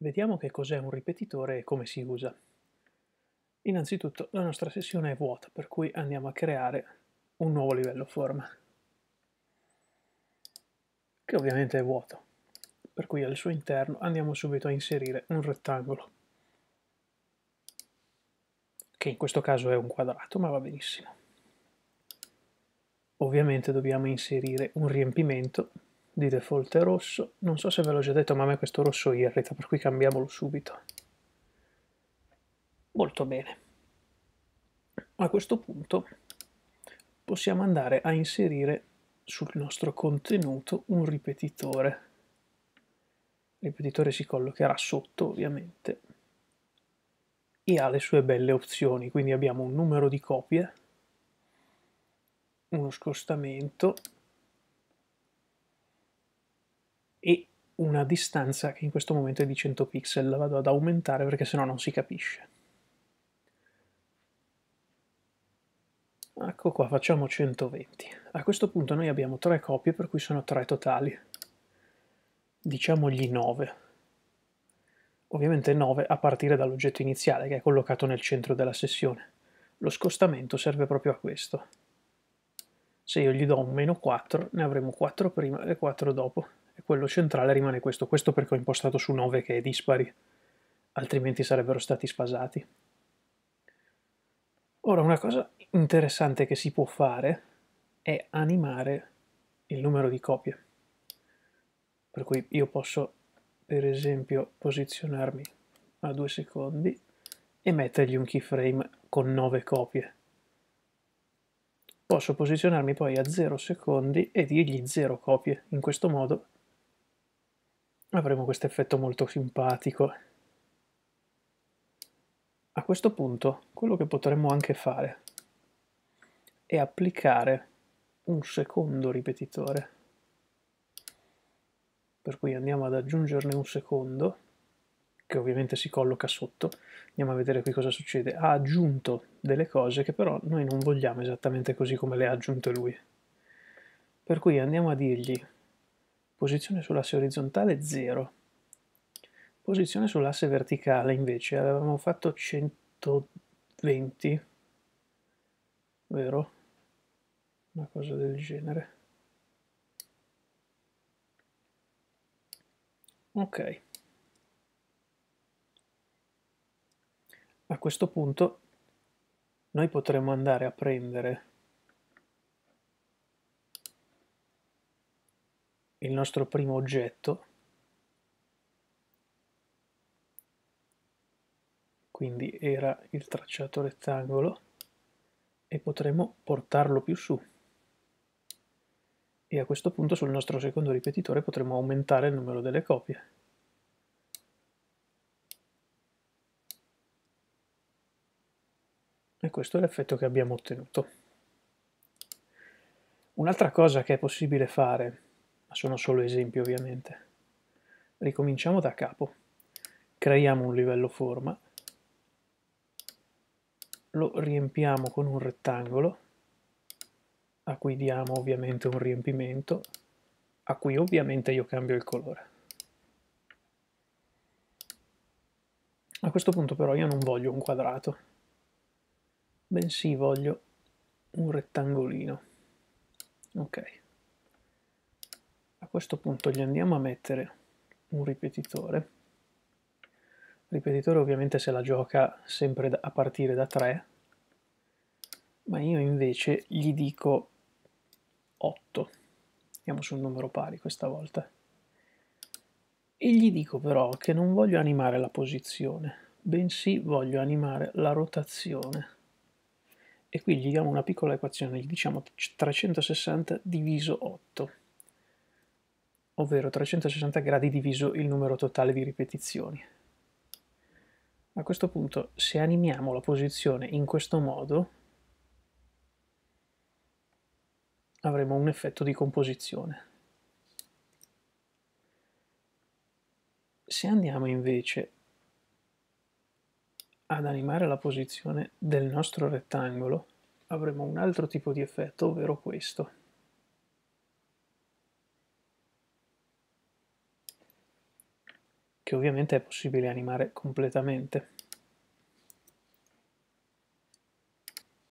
Vediamo che cos'è un ripetitore e come si usa. Innanzitutto la nostra sessione è vuota, per cui andiamo a creare un nuovo livello forma, che ovviamente è vuoto, per cui al suo interno andiamo subito a inserire un rettangolo, che in questo caso è un quadrato, ma va benissimo. Ovviamente dobbiamo inserire un riempimento di default è rosso. Non so se ve l'ho già detto, ma a me questo rosso irrita, per cui cambiamolo subito. Molto bene. A questo punto possiamo andare a inserire sul nostro contenuto un ripetitore. Il ripetitore si collocherà sotto, ovviamente, e ha le sue belle opzioni. Quindi abbiamo un numero di copie, uno scostamento, una distanza che in questo momento è di 100 pixel, la vado ad aumentare perché sennò non si capisce. Ecco qua, facciamo 120. A questo punto noi abbiamo tre copie, per cui sono tre totali. Diciamogli 9. Ovviamente 9 a partire dall'oggetto iniziale, che è collocato nel centro della sessione. Lo scostamento serve proprio a questo. Se io gli do un meno 4, ne avremo 4 prima e 4 dopo quello centrale rimane questo. Questo perché ho impostato su 9 che è dispari, altrimenti sarebbero stati sfasati. Ora, una cosa interessante che si può fare è animare il numero di copie. Per cui io posso, per esempio, posizionarmi a 2 secondi e mettergli un keyframe con 9 copie. Posso posizionarmi poi a 0 secondi e dirgli 0 copie. In questo modo avremo questo effetto molto simpatico. A questo punto quello che potremmo anche fare è applicare un secondo ripetitore. Per cui andiamo ad aggiungerne un secondo, che ovviamente si colloca sotto. Andiamo a vedere qui cosa succede. Ha aggiunto delle cose che però noi non vogliamo esattamente così come le ha aggiunte lui. Per cui andiamo a dirgli Posizione sull'asse orizzontale 0. Posizione sull'asse verticale invece avevamo fatto 120, vero? Una cosa del genere. Ok. A questo punto noi potremmo andare a prendere il nostro primo oggetto, quindi era il tracciato rettangolo, e potremo portarlo più su. E a questo punto sul nostro secondo ripetitore potremo aumentare il numero delle copie. E questo è l'effetto che abbiamo ottenuto. Un'altra cosa che è possibile fare ma sono solo esempi ovviamente. Ricominciamo da capo. Creiamo un livello forma, lo riempiamo con un rettangolo, a cui diamo ovviamente un riempimento, a cui ovviamente io cambio il colore. A questo punto però io non voglio un quadrato, bensì voglio un rettangolino. Ok. A questo punto gli andiamo a mettere un ripetitore. Il ripetitore ovviamente se la gioca sempre a partire da 3, ma io invece gli dico 8. Andiamo su un numero pari questa volta. E gli dico però che non voglio animare la posizione, bensì voglio animare la rotazione. E qui gli diamo una piccola equazione, gli diciamo 360 diviso 8 ovvero 360 gradi diviso il numero totale di ripetizioni. A questo punto, se animiamo la posizione in questo modo, avremo un effetto di composizione. Se andiamo invece ad animare la posizione del nostro rettangolo, avremo un altro tipo di effetto, ovvero questo. che ovviamente è possibile animare completamente.